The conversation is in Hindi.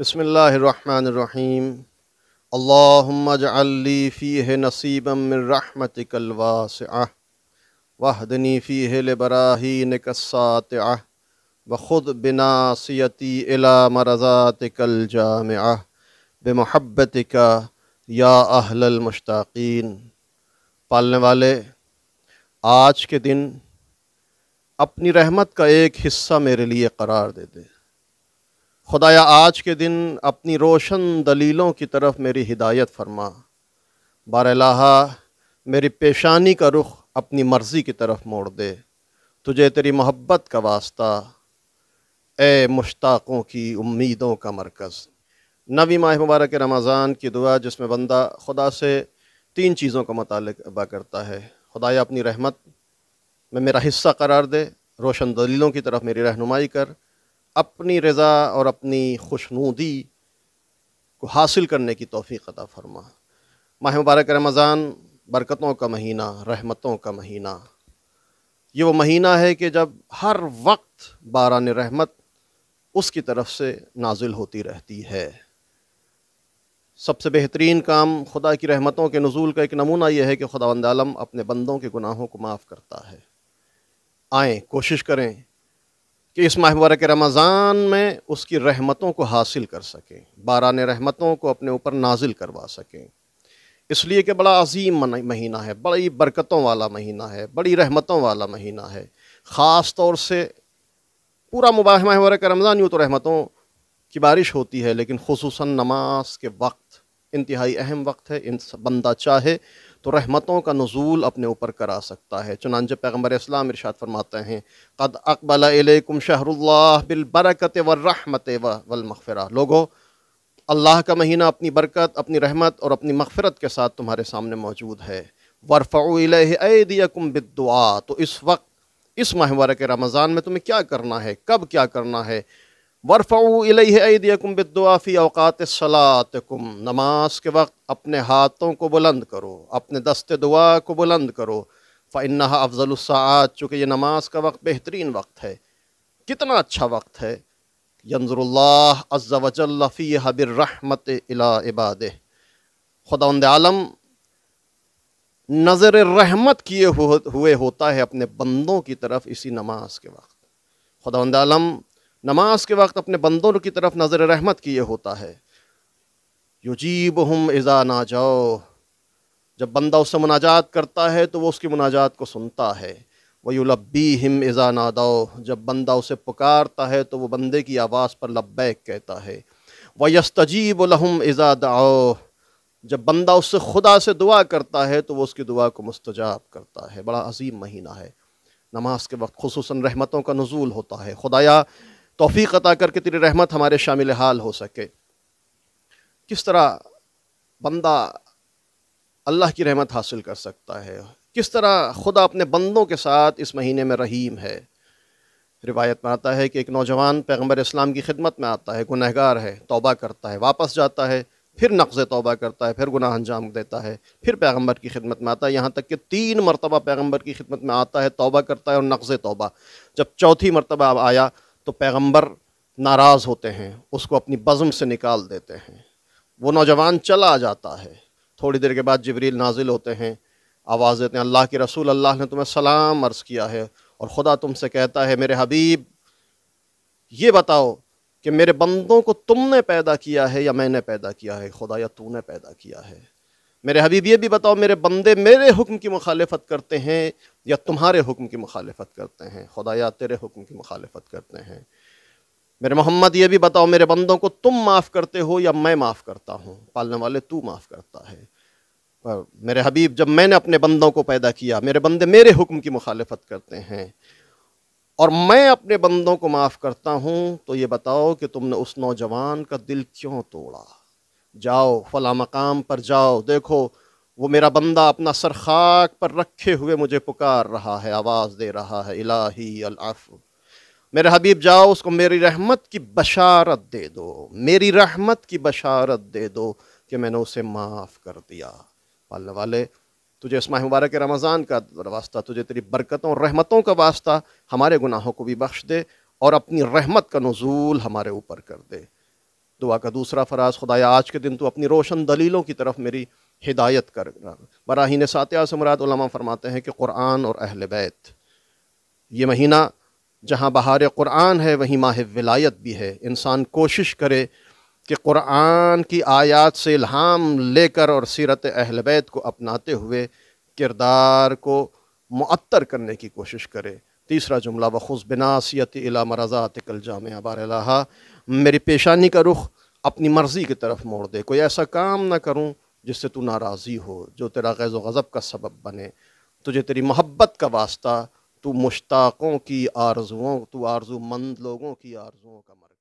बसमीम अल्लामजली फ़ी है नसीबम रहमतिकलवासह वाहदनी फ़ी है लबराही नकसात बखुद बिनासियती अला मरज़ातिकल जाम बेमहब्बत का या अहलल मुश्ताकीन पालने वाले आज के दिन अपनी रहमत का एक हिस्सा मेरे लिए करार दे दे खुदाया आज के दिन अपनी रोशन दलीलों की तरफ मेरी हिदायत फरमा बार मेरी पेशानी का रुख अपनी मर्ज़ी की तरफ मोड़ दे तुझे तेरी मोहब्बत का वास्ता ए मुश्ताक़ों की उम्मीदों का मरकज़ नवी माह मुबारक रमज़ान की दुआ जिसमें बंदा खुदा से तीन चीज़ों का मुतालबा करता है खुदाया अपनी रहमत में मेरा हिस्सा करार दे रोशन दलीलों की तरफ मेरी रहनुमाई कर अपनी रज़ा और अपनी खुशनूदी को हासिल करने की तोफ़ी अदा फरमा माह मुबारक रमज़ान बरकतों का महीना रहमतों का महीना ये वो महीना है कि जब हर वक्त बारान रहमत उसकी तरफ से नाजिल होती रहती है सबसे बेहतरीन काम खुदा की रहमतों के नज़ुल का एक नमूना यह है कि खुदा आलम अपने बंदों के गुनाहों को माफ़ करता है आएँ कोशिश करें कि इस माह मुबारक रमज़ान में उसकी रहमतों को हासिल कर सकें बारान रहमतों को अपने ऊपर नाजिल करवा सकें इसलिए कि बड़ा अजीम महीना है बड़ी बरकतों वाला महीना है बड़ी रहमतों वाला महीना है ख़ास तौर से पूरा मुबाह मुबारक रमज़ान यूँ तो रहमतों की बारिश होती है लेकिन खसूस नमाज के वक्त इंतहाई अहम वक्त है इन बंदा चाहे तो रहमतों का नज़ूल अपने ऊपर करा सकता है जब पैगम्बर इस्लाम इरशाद फरमाते हैं कद अलैकुम शहरुल्लाह व वल वलमफ़रा लोगो अल्लाह का महीना अपनी बरकत अपनी रहमत और अपनी मगफ़रत के साथ तुम्हारे सामने मौजूद है वरफ़लकुम बिदुआ तो इस वक्त इस माहवार के रमज़ान में तुम्हें क्या करना है कब क्या करना है वरफ़लकुम बिदुआफ़ी अवकात सलातकुम नमाज के वक्त अपने हाथों को बुलंद करो अपने दस्त दुआ को बुलंद करो फ़िन्ना अफजलसात चूँकि ये नमाज का वक्त बेहतरीन वक्त है कितना अच्छा वक्त है यंजुल्लाफ़ी अज़्ज़वजल्लफ़ी हबिरहमत इबाद खुदांदम आलम नज़र रहमत किए हुए होता है अपने बंदों की तरफ इसी नमाज के वक्त खुदांदम आलम नमाज के वक्त अपने बंदों की तरफ नज़र रहमत किए होता है युजीब हम इज़ा ना जाओ जब बंदा उससे मुनाजात करता है तो वो उसकी मुनाजात को सुनता है लब्बी हिम इज़ा ना दाओ जब बंदा उसे पुकारता है तो वो बंदे की आवाज़ पर लब्बैक कहता है यस्तजीब लहम इज़ा दाओ जब बंदा उससे खुदा से दुआ करता है तो वो उसकी दुआ को मुस्तजाब करता है बड़ा अजीम महीना है नमाज के वक्त खसूस रहमतों का नजूल होता है खुदाया तोफ़ी अता करके तेरी रहमत हमारे शामिल हाल हो सके किस तरह बंदा अल्लाह की रहमत हासिल कर सकता है किस तरह खुदा अपने बंदों के साथ इस महीने में रहीम है रिवायत में आता है कि एक नौजवान पैगम्बर इस्लाम की खिदमत में आता है गुनहगार है तौबा करता है वापस जाता है फिर नक्ज़ तौबा करता है फिर गुनाह अंजाम देता है फिर पैगंबर की खिदमत में आता है यहाँ तक कि तीन मरतबा पैगंबर की खिदमत में आता है तौबा करता है और नक़ तोबा जब चौथी मरतबा आया तो पैगंबर नाराज़ होते हैं उसको अपनी बज़म से निकाल देते हैं वो नौजवान चला जाता है थोड़ी देर के बाद जबरील नाजिल होते हैं आवाज़ देते हैं अल्लाह के रसूल अल्लाह ने तुम्हें सलाम अर्ज़ किया है और ख़ुदा तुमसे कहता है मेरे हबीब ये बताओ कि मेरे बंदों को तुमने पैदा किया है या मैंने पैदा किया है खुदा या तूने पैदा किया है मेरे हबीब ये भी बताओ मेरे बंदे मेरे हुक्म की मुखालफत करते हैं या तुम्हारे हुक्म की मुखालफत करते हैं खुदा या तेरे हुक्म की मुखालफत करते हैं मेरे मोहम्मद ये भी बताओ मेरे बंदों को तुम माफ़ करते हो या मैं माफ़ करता हूँ पालने वाले तू माफ़ करता है पर मेरे हबीब जब मैंने अपने बंदों को पैदा किया मेरे बंदे मेरे हुक्म की मुखालफत करते हैं और मैं अपने बंदों को माफ़ करता हूँ तो ये बताओ कि तुमने उस नौजवान का दिल क्यों तोड़ा जाओ फला मकाम पर जाओ देखो वो मेरा बंदा अपना सर खाक पर रखे हुए मुझे पुकार रहा है आवाज़ दे रहा है इलाही अलाफ मेरे हबीब जाओ उसको मेरी रहमत की बशारत दे दो मेरी रहमत की बशारत दे दो कि मैंने उसे माफ़ कर दिया पालने वाले तुझे इस माह मुबारक रमज़ान का वास्ता तुझे तेरी बरकतों रहमतों का वास्ता हमारे गुनाहों को भी बख्श दे और अपनी रहमत का नजूल हमारे ऊपर कर दे दुआ का दूसरा फ़राज़ खुदाया आज के दिन तो अपनी रोशन दलीलों की तरफ मेरी हिदायत कर बराहीन सातिया समरातमा फरमाते हैं कि कुरान और अहल बैत ये महीना जहाँ बहार कुरान है वहीं माह विलायत भी है इंसान कोशिश करे कि कुरान की आयात से इल्हाम लेकर और सीरत अहल बैत को अपनाते हुए किरदार को मअतर करने की कोशिश करे तीसरा जुमला बखुस बिनासीत इला मरज़ात कल जाम अबार मेरी पेशानी का रुख अपनी मर्ज़ी की तरफ मोड़ दे कोई ऐसा काम ना करूं जिससे तू नाराज़ी हो जो तेरा गैज़ गज़ब का सबब बने तुझे तेरी मोहब्बत का वास्ता तू मुश्ताक़ों की आरजुओं तू आरजूमंद लोगों की आरजुओं का मर